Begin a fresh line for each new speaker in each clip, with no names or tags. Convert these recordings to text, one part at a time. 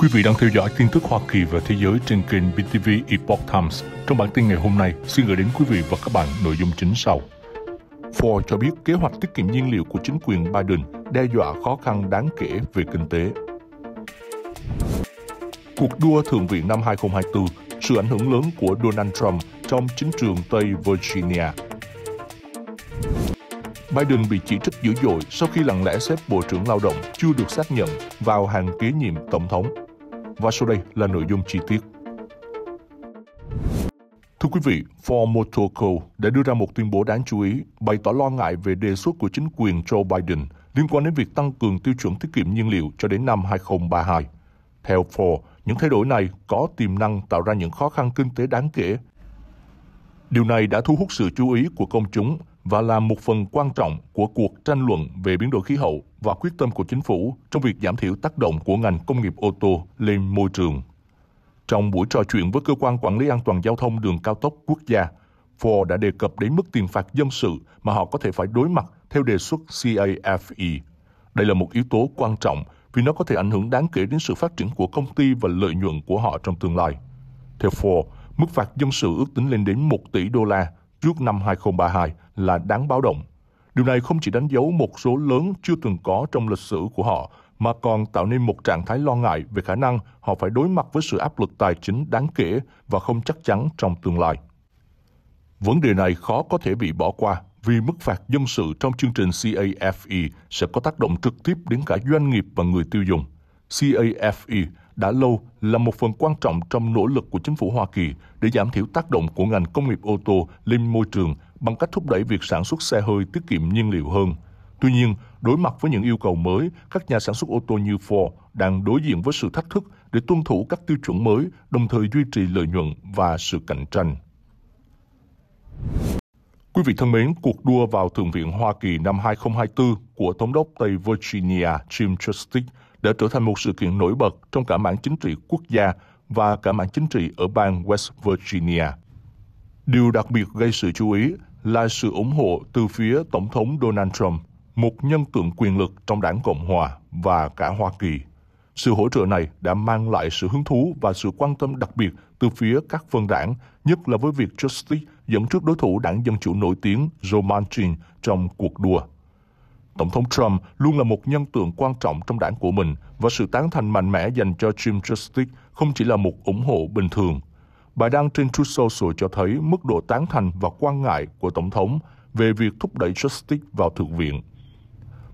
Quý vị đang theo dõi tin tức Hoa Kỳ và thế giới trên kênh BTV Epoch Times. Trong bản tin ngày hôm nay, xin gửi đến quý vị và các bạn nội dung chính sau. Ford cho biết kế hoạch tiết kiệm nhiên liệu của chính quyền Biden đe dọa khó khăn đáng kể về kinh tế. Cuộc đua Thượng viện năm 2024, sự ảnh hưởng lớn của Donald Trump trong chính trường Tây Virginia. Biden bị chỉ trích dữ dội sau khi lặng lẽ xếp Bộ trưởng Lao động chưa được xác nhận vào hàng kế nhiệm Tổng thống. Và sau đây là nội dung chi tiết. Thưa quý vị, Ford Motor Co. đã đưa ra một tuyên bố đáng chú ý, bày tỏ lo ngại về đề xuất của chính quyền Joe Biden liên quan đến việc tăng cường tiêu chuẩn tiết kiệm nhiên liệu cho đến năm 2032. Theo Ford, những thay đổi này có tiềm năng tạo ra những khó khăn kinh tế đáng kể. Điều này đã thu hút sự chú ý của công chúng và là một phần quan trọng của cuộc tranh luận về biến đổi khí hậu và quyết tâm của chính phủ trong việc giảm thiểu tác động của ngành công nghiệp ô tô lên môi trường. Trong buổi trò chuyện với Cơ quan Quản lý An toàn Giao thông Đường Cao tốc Quốc gia, Ford đã đề cập đến mức tiền phạt dân sự mà họ có thể phải đối mặt theo đề xuất CAFE. Đây là một yếu tố quan trọng vì nó có thể ảnh hưởng đáng kể đến sự phát triển của công ty và lợi nhuận của họ trong tương lai. Theo Ford, mức phạt dân sự ước tính lên đến 1 tỷ đô la trước năm 2032 là đáng báo động. Điều này không chỉ đánh dấu một số lớn chưa từng có trong lịch sử của họ, mà còn tạo nên một trạng thái lo ngại về khả năng họ phải đối mặt với sự áp lực tài chính đáng kể và không chắc chắn trong tương lai. Vấn đề này khó có thể bị bỏ qua vì mức phạt dân sự trong chương trình CAFE sẽ có tác động trực tiếp đến cả doanh nghiệp và người tiêu dùng. CAFE đã lâu là một phần quan trọng trong nỗ lực của chính phủ Hoa Kỳ để giảm thiểu tác động của ngành công nghiệp ô tô lên môi trường bằng cách thúc đẩy việc sản xuất xe hơi tiết kiệm nhiên liệu hơn. Tuy nhiên, đối mặt với những yêu cầu mới, các nhà sản xuất ô tô như Ford đang đối diện với sự thách thức để tuân thủ các tiêu chuẩn mới, đồng thời duy trì lợi nhuận và sự cạnh tranh. Quý vị thân mến, cuộc đua vào Thượng viện Hoa Kỳ năm 2024 của Thống đốc Tây Virginia Jim Justice đã trở thành một sự kiện nổi bật trong cả mảng chính trị quốc gia và cả mảng chính trị ở bang West Virginia. Điều đặc biệt gây sự chú ý là sự ủng hộ từ phía Tổng thống Donald Trump, một nhân tượng quyền lực trong đảng Cộng Hòa và cả Hoa Kỳ. Sự hỗ trợ này đã mang lại sự hứng thú và sự quan tâm đặc biệt từ phía các phân đảng, nhất là với việc Justice dẫn trước đối thủ đảng Dân Chủ nổi tiếng Joe Manchin trong cuộc đua. Tổng thống Trump luôn là một nhân tượng quan trọng trong đảng của mình và sự tán thành mạnh mẽ dành cho Jim Justice không chỉ là một ủng hộ bình thường. Bài đăng trên Truth Social cho thấy mức độ tán thành và quan ngại của Tổng thống về việc thúc đẩy Justice vào Thượng viện.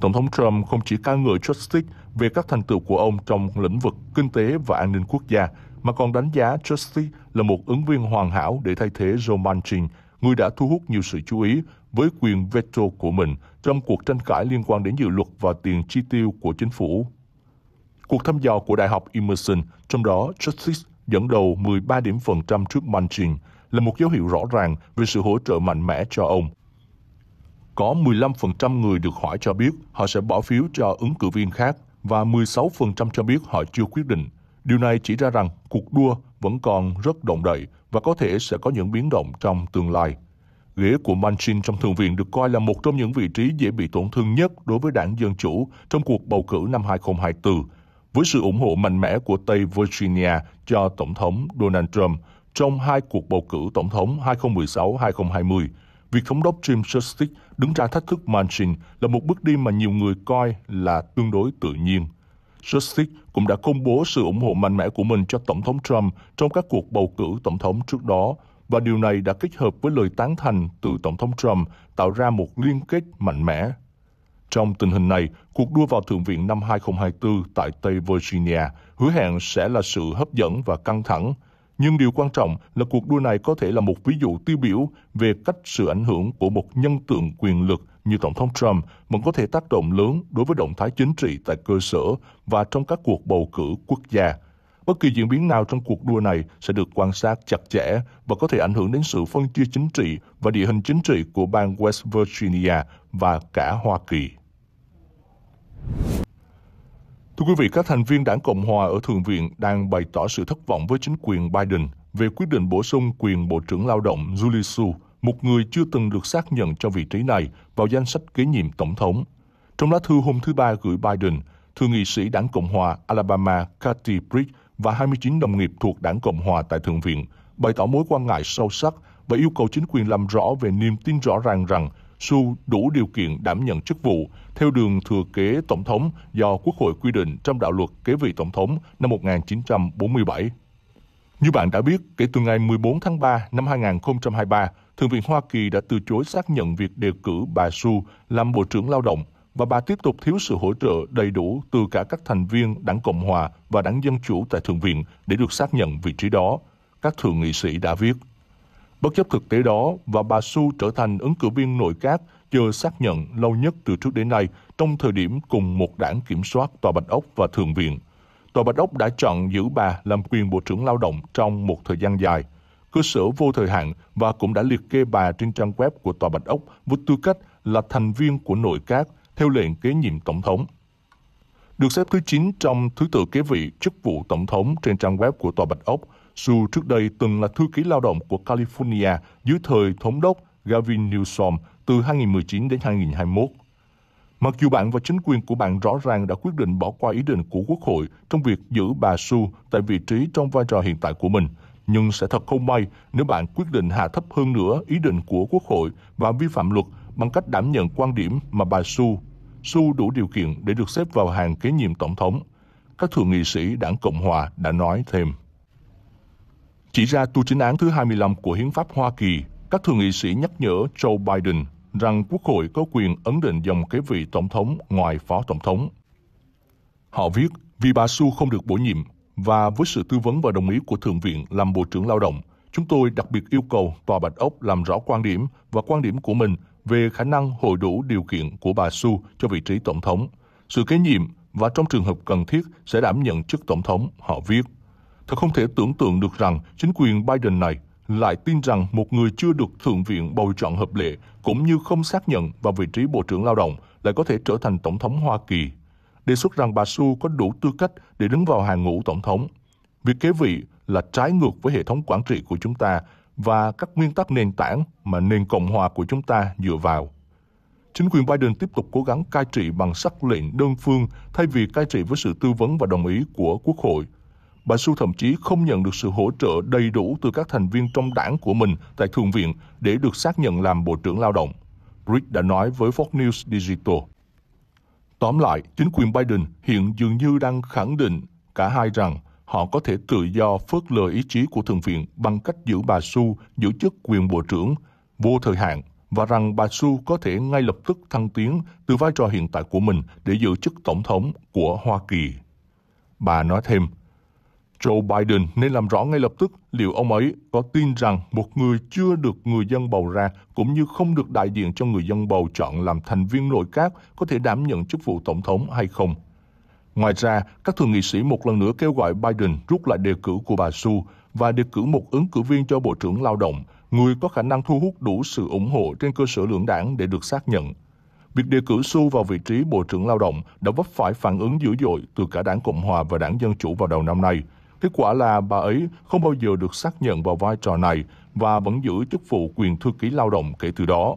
Tổng thống Trump không chỉ ca ngợi Justice về các thành tựu của ông trong lĩnh vực kinh tế và an ninh quốc gia, mà còn đánh giá Justice là một ứng viên hoàn hảo để thay thế Joe Manchin người đã thu hút nhiều sự chú ý với quyền veto của mình trong cuộc tranh cãi liên quan đến dự luật và tiền chi tiêu của chính phủ. Cuộc thăm dò của Đại học Emerson, trong đó Justice dẫn đầu 13 điểm phần trăm trước Manchin, là một dấu hiệu rõ ràng về sự hỗ trợ mạnh mẽ cho ông. Có 15% người được hỏi cho biết họ sẽ bỏ phiếu cho ứng cử viên khác và 16% cho biết họ chưa quyết định. Điều này chỉ ra rằng cuộc đua vẫn còn rất động đậy và có thể sẽ có những biến động trong tương lai. Ghế của Manchin trong Thượng viện được coi là một trong những vị trí dễ bị tổn thương nhất đối với đảng Dân Chủ trong cuộc bầu cử năm 2024, với sự ủng hộ mạnh mẽ của Tây Virginia cho Tổng thống Donald Trump trong hai cuộc bầu cử Tổng thống 2016-2020. Việc thống đốc Jim Justice đứng ra thách thức Manchin là một bước đi mà nhiều người coi là tương đối tự nhiên. Justice cũng đã công bố sự ủng hộ mạnh mẽ của mình cho Tổng thống Trump trong các cuộc bầu cử Tổng thống trước đó, và điều này đã kết hợp với lời tán thành từ Tổng thống Trump tạo ra một liên kết mạnh mẽ. Trong tình hình này, cuộc đua vào Thượng viện năm 2024 tại Tây Virginia hứa hẹn sẽ là sự hấp dẫn và căng thẳng. Nhưng điều quan trọng là cuộc đua này có thể là một ví dụ tiêu biểu về cách sự ảnh hưởng của một nhân tượng quyền lực như Tổng thống Trump vẫn có thể tác động lớn đối với động thái chính trị tại cơ sở và trong các cuộc bầu cử quốc gia. Bất kỳ diễn biến nào trong cuộc đua này sẽ được quan sát chặt chẽ và có thể ảnh hưởng đến sự phân chia chính trị và địa hình chính trị của bang West Virginia và cả Hoa Kỳ. Thưa quý vị, các thành viên đảng Cộng hòa ở Thượng viện đang bày tỏ sự thất vọng với chính quyền Biden về quyết định bổ sung quyền Bộ trưởng Lao động Julie Su một người chưa từng được xác nhận cho vị trí này vào danh sách kế nhiệm tổng thống. Trong lá thư hôm thứ Ba gửi Biden, thượng nghị sĩ đảng Cộng hòa Alabama Kathy Britt và 29 đồng nghiệp thuộc đảng Cộng hòa tại Thượng viện bày tỏ mối quan ngại sâu sắc và yêu cầu chính quyền làm rõ về niềm tin rõ ràng rằng Su đủ điều kiện đảm nhận chức vụ theo đường thừa kế tổng thống do Quốc hội quy định trong đạo luật kế vị tổng thống năm 1947. Như bạn đã biết, kể từ ngày 14 tháng 3 năm 2023, Thượng viện Hoa Kỳ đã từ chối xác nhận việc đề cử bà Su làm Bộ trưởng Lao động và bà tiếp tục thiếu sự hỗ trợ đầy đủ từ cả các thành viên Đảng Cộng Hòa và Đảng Dân Chủ tại Thượng viện để được xác nhận vị trí đó, các thượng nghị sĩ đã viết. Bất chấp thực tế đó, và bà Su trở thành ứng cử viên nội các chờ xác nhận lâu nhất từ trước đến nay trong thời điểm cùng một đảng kiểm soát Tòa Bạch Ốc và Thượng viện. Tòa Bạch Ốc đã chọn giữ bà làm quyền Bộ trưởng Lao động trong một thời gian dài – cơ sở vô thời hạn và cũng đã liệt kê bà trên trang web của Tòa Bạch Ốc với tư cách là thành viên của nội các theo lệnh kế nhiệm tổng thống. Được xếp thứ 9 trong thứ tự kế vị chức vụ tổng thống trên trang web của Tòa Bạch Ốc, Su trước đây từng là thư ký lao động của California dưới thời thống đốc Gavin Newsom từ 2019 đến 2021. Mặc dù bạn và chính quyền của bạn rõ ràng đã quyết định bỏ qua ý định của Quốc hội trong việc giữ bà Su tại vị trí trong vai trò hiện tại của mình, nhưng sẽ thật không may nếu bạn quyết định hạ thấp hơn nữa ý định của Quốc hội và vi phạm luật bằng cách đảm nhận quan điểm mà bà Su, Su đủ điều kiện để được xếp vào hàng kế nhiệm tổng thống. Các thượng nghị sĩ đảng Cộng Hòa đã nói thêm. Chỉ ra tu chính án thứ 25 của Hiến pháp Hoa Kỳ, các thượng nghị sĩ nhắc nhở Joe Biden rằng Quốc hội có quyền ấn định dòng kế vị tổng thống ngoài phó tổng thống. Họ viết, vì bà Su không được bổ nhiệm, và với sự tư vấn và đồng ý của Thượng viện làm Bộ trưởng Lao động, chúng tôi đặc biệt yêu cầu Tòa Bạch Ốc làm rõ quan điểm và quan điểm của mình về khả năng hội đủ điều kiện của bà Su cho vị trí Tổng thống, sự kế nhiệm và trong trường hợp cần thiết sẽ đảm nhận chức Tổng thống, họ viết. Thật không thể tưởng tượng được rằng chính quyền Biden này lại tin rằng một người chưa được Thượng viện bầu chọn hợp lệ cũng như không xác nhận vào vị trí Bộ trưởng Lao động lại có thể trở thành Tổng thống Hoa Kỳ đề xuất rằng bà Su có đủ tư cách để đứng vào hàng ngũ tổng thống. Việc kế vị là trái ngược với hệ thống quản trị của chúng ta và các nguyên tắc nền tảng mà nền Cộng hòa của chúng ta dựa vào. Chính quyền Biden tiếp tục cố gắng cai trị bằng sắc lệnh đơn phương thay vì cai trị với sự tư vấn và đồng ý của Quốc hội. Bà Su thậm chí không nhận được sự hỗ trợ đầy đủ từ các thành viên trong đảng của mình tại Thượng viện để được xác nhận làm Bộ trưởng Lao động. Brick đã nói với Fox News Digital. Tóm lại, chính quyền Biden hiện dường như đang khẳng định cả hai rằng họ có thể tự do phớt lờ ý chí của Thượng viện bằng cách giữ bà Su giữ chức quyền Bộ trưởng vô thời hạn và rằng bà Su có thể ngay lập tức thăng tiến từ vai trò hiện tại của mình để giữ chức Tổng thống của Hoa Kỳ. Bà nói thêm, Joe Biden nên làm rõ ngay lập tức liệu ông ấy có tin rằng một người chưa được người dân bầu ra cũng như không được đại diện cho người dân bầu chọn làm thành viên nội các có thể đảm nhận chức vụ tổng thống hay không. Ngoài ra, các thượng nghị sĩ một lần nữa kêu gọi Biden rút lại đề cử của bà Su và đề cử một ứng cử viên cho Bộ trưởng Lao động, người có khả năng thu hút đủ sự ủng hộ trên cơ sở lưỡng đảng để được xác nhận. Việc đề cử Su vào vị trí Bộ trưởng Lao động đã vấp phải phản ứng dữ dội từ cả đảng Cộng hòa và đảng Dân chủ vào đầu năm nay – Kết quả là bà ấy không bao giờ được xác nhận vào vai trò này và vẫn giữ chức vụ quyền thư ký lao động kể từ đó.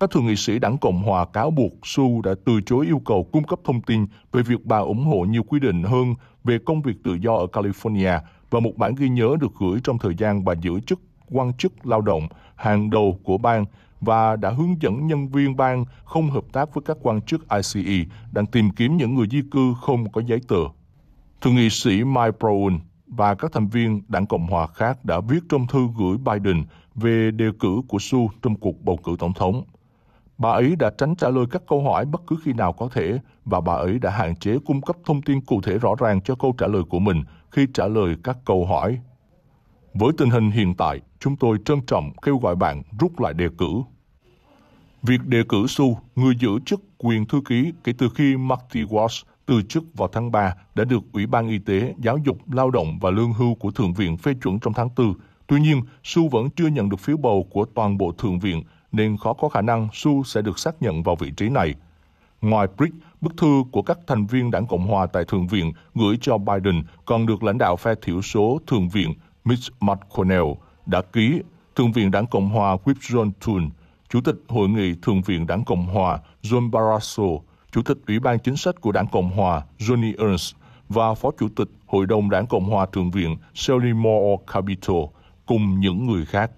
Các thượng nghị sĩ đảng Cộng hòa cáo buộc Su đã từ chối yêu cầu cung cấp thông tin về việc bà ủng hộ nhiều quy định hơn về công việc tự do ở California và một bản ghi nhớ được gửi trong thời gian bà giữ chức quan chức lao động hàng đầu của bang và đã hướng dẫn nhân viên bang không hợp tác với các quan chức ICE đang tìm kiếm những người di cư không có giấy tờ. Thượng nghị sĩ Mike Brown và các thành viên đảng Cộng hòa khác đã viết trong thư gửi Biden về đề cử của Su trong cuộc bầu cử tổng thống. Bà ấy đã tránh trả lời các câu hỏi bất cứ khi nào có thể và bà ấy đã hạn chế cung cấp thông tin cụ thể rõ ràng cho câu trả lời của mình khi trả lời các câu hỏi. Với tình hình hiện tại, chúng tôi trân trọng kêu gọi bạn rút lại đề cử. Việc đề cử Su, người giữ chức quyền thư ký kể từ khi Marty Walsh từ chức vào tháng 3 đã được Ủy ban Y tế, Giáo dục, Lao động và Lương hưu của Thượng viện phê chuẩn trong tháng 4. Tuy nhiên, Su vẫn chưa nhận được phiếu bầu của toàn bộ Thượng viện, nên khó có khả năng Su sẽ được xác nhận vào vị trí này. Ngoài BRICS, bức thư của các thành viên đảng Cộng hòa tại Thượng viện gửi cho Biden còn được lãnh đạo phe thiểu số Thượng viện Mitch McConnell đã ký Thượng viện đảng Cộng hòa Whip John Thune, Chủ tịch Hội nghị Thượng viện đảng Cộng hòa John Barrasso Chủ tịch Ủy ban Chính sách của Đảng Cộng Hòa Johnny Ernst và Phó Chủ tịch Hội đồng Đảng Cộng Hòa Thượng viện Selimore Capito cùng những người khác.